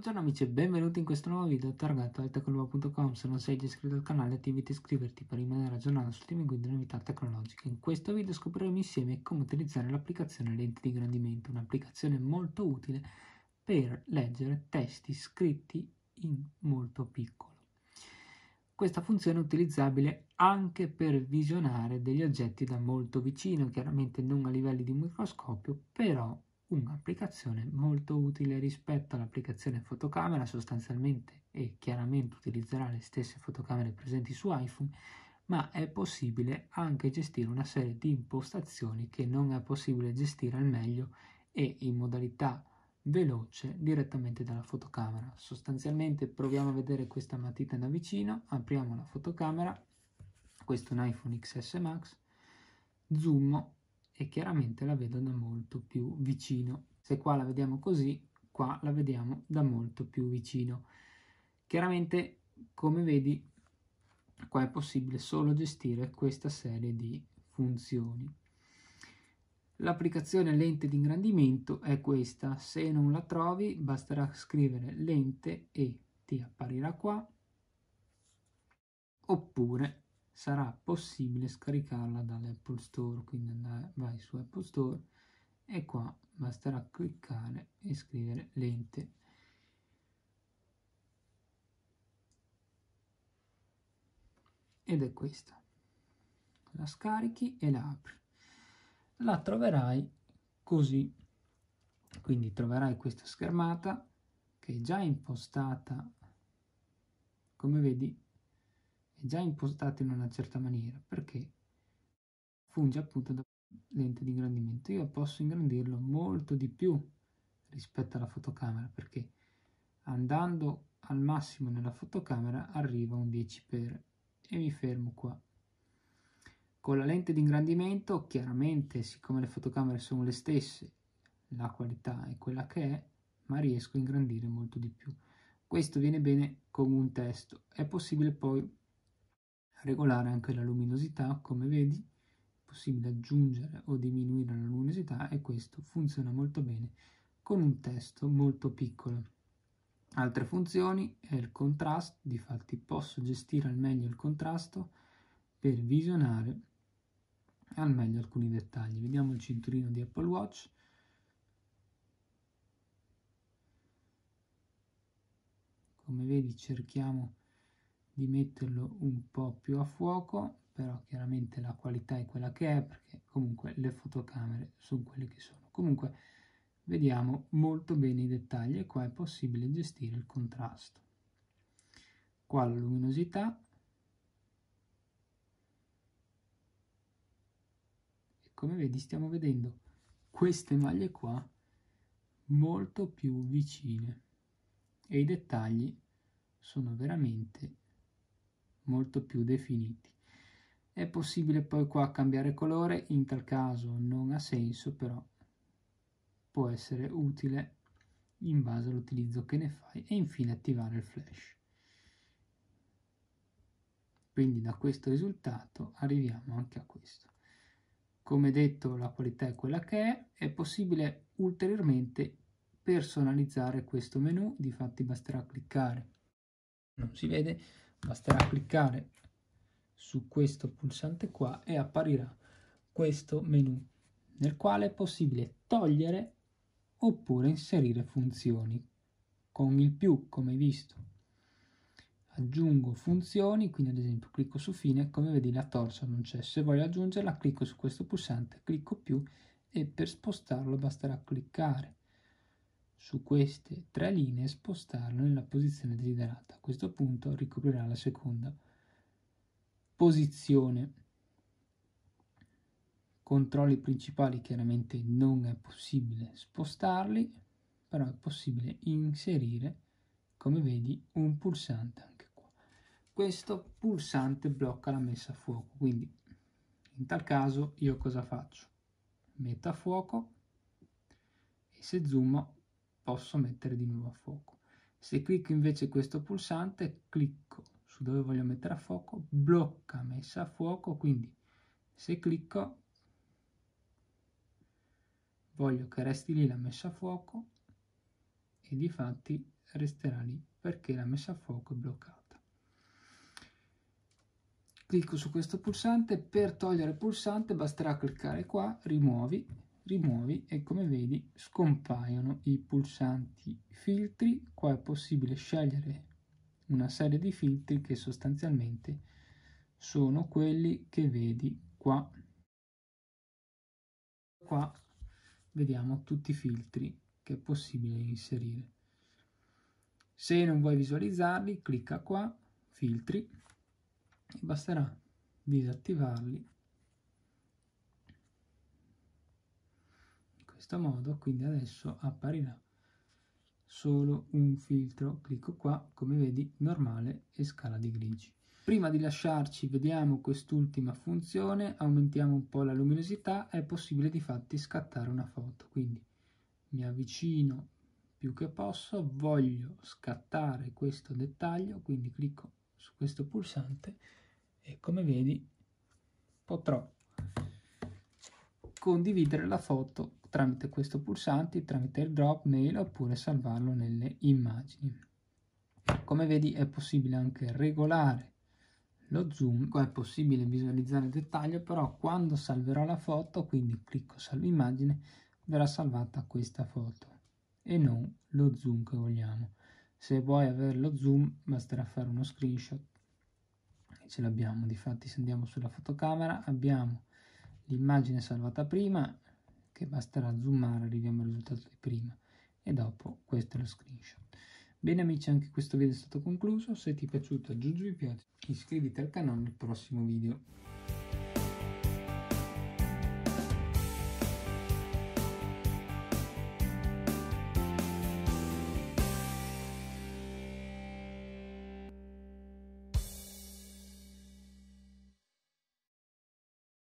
Buongiorno amici e benvenuti in questo nuovo video targato altecnova.com Se non sei già iscritto al canale ti invito a iscriverti per rimanere aggiornato su ultime guide e novità tecnologiche In questo video scopriremo insieme come utilizzare l'applicazione Lenti di Grandimento Un'applicazione molto utile per leggere testi scritti in molto piccolo Questa funzione è utilizzabile anche per visionare degli oggetti da molto vicino Chiaramente non a livelli di microscopio però un'applicazione molto utile rispetto all'applicazione fotocamera sostanzialmente e chiaramente utilizzerà le stesse fotocamere presenti su iPhone ma è possibile anche gestire una serie di impostazioni che non è possibile gestire al meglio e in modalità veloce direttamente dalla fotocamera sostanzialmente proviamo a vedere questa matita da vicino apriamo la fotocamera questo è un iPhone XS Max zoom e chiaramente la vedo da molto più vicino. Se qua la vediamo così, qua la vediamo da molto più vicino. Chiaramente, come vedi, qua è possibile solo gestire questa serie di funzioni. L'applicazione lente di ingrandimento è questa, se non la trovi basterà scrivere lente e ti apparirà qua, oppure sarà possibile scaricarla dall'Apple Store, quindi andare, vai su Apple Store e qua basterà cliccare e scrivere lente. Ed è questa. La scarichi e la apri. La troverai così. Quindi troverai questa schermata che è già impostata, come vedi, è già impostata in una certa maniera perché funge appunto da lente di ingrandimento. Io posso ingrandirlo molto di più rispetto alla fotocamera perché andando al massimo nella fotocamera arriva un 10x e mi fermo qua. Con la lente di ingrandimento chiaramente siccome le fotocamere sono le stesse la qualità è quella che è ma riesco a ingrandire molto di più. Questo viene bene con un testo. È possibile poi regolare anche la luminosità, come vedi, è possibile aggiungere o diminuire la luminosità e questo funziona molto bene con un testo molto piccolo. Altre funzioni è il contrasto, difatti posso gestire al meglio il contrasto per visionare al meglio alcuni dettagli. Vediamo il cinturino di Apple Watch. Come vedi cerchiamo di metterlo un po' più a fuoco, però chiaramente la qualità è quella che è, perché comunque le fotocamere sono quelle che sono. Comunque vediamo molto bene i dettagli e qua è possibile gestire il contrasto. Qua la luminosità, come vedi stiamo vedendo queste maglie qua molto più vicine e i dettagli sono veramente molto più definiti. È possibile poi qua cambiare colore, in tal caso non ha senso, però può essere utile in base all'utilizzo che ne fai e infine attivare il flash. Quindi da questo risultato arriviamo anche a questo. Come detto la qualità è quella che è, è possibile ulteriormente personalizzare questo menu, difatti basterà cliccare, non si vede, basterà cliccare su questo pulsante qua e apparirà questo menu nel quale è possibile togliere oppure inserire funzioni con il più come visto aggiungo funzioni quindi ad esempio clicco su fine come vedi la torcia non c'è se voglio aggiungerla clicco su questo pulsante clicco più e per spostarlo basterà cliccare su queste tre linee spostarlo nella posizione desiderata. A questo punto ricoprirà la seconda posizione. Controlli principali chiaramente non è possibile spostarli, però è possibile inserire, come vedi, un pulsante anche qua. Questo pulsante blocca la messa a fuoco, quindi in tal caso io cosa faccio? Metto a fuoco e se zoom posso mettere di nuovo a fuoco. Se clicco invece questo pulsante, clicco su dove voglio mettere a fuoco, blocca messa a fuoco, quindi se clicco voglio che resti lì la messa a fuoco e di fatti resterà lì perché la messa a fuoco è bloccata. Clicco su questo pulsante, per togliere il pulsante basterà cliccare qua, rimuovi rimuovi e come vedi scompaiono i pulsanti filtri qua è possibile scegliere una serie di filtri che sostanzialmente sono quelli che vedi qua qua vediamo tutti i filtri che è possibile inserire se non vuoi visualizzarli clicca qua filtri e basterà disattivarli questo modo quindi adesso apparirà solo un filtro clicco qua come vedi normale e scala di grigi prima di lasciarci vediamo quest'ultima funzione aumentiamo un po la luminosità è possibile di fatti scattare una foto quindi mi avvicino più che posso voglio scattare questo dettaglio quindi clicco su questo pulsante e come vedi potrò condividere la foto tramite questo pulsante, tramite il drop mail oppure salvarlo nelle immagini. Come vedi è possibile anche regolare lo zoom, è possibile visualizzare il dettaglio, però quando salverò la foto, quindi clicco salvo immagine, verrà salvata questa foto e non lo zoom che vogliamo. Se vuoi avere lo zoom basterà fare uno screenshot e ce l'abbiamo. Difatti se andiamo sulla fotocamera abbiamo l'immagine salvata prima, che basterà zoomare arriviamo al risultato di prima e dopo questo è lo screenshot bene amici anche questo video è stato concluso se ti è piaciuto aggiungi mi piace iscriviti al canale nel prossimo video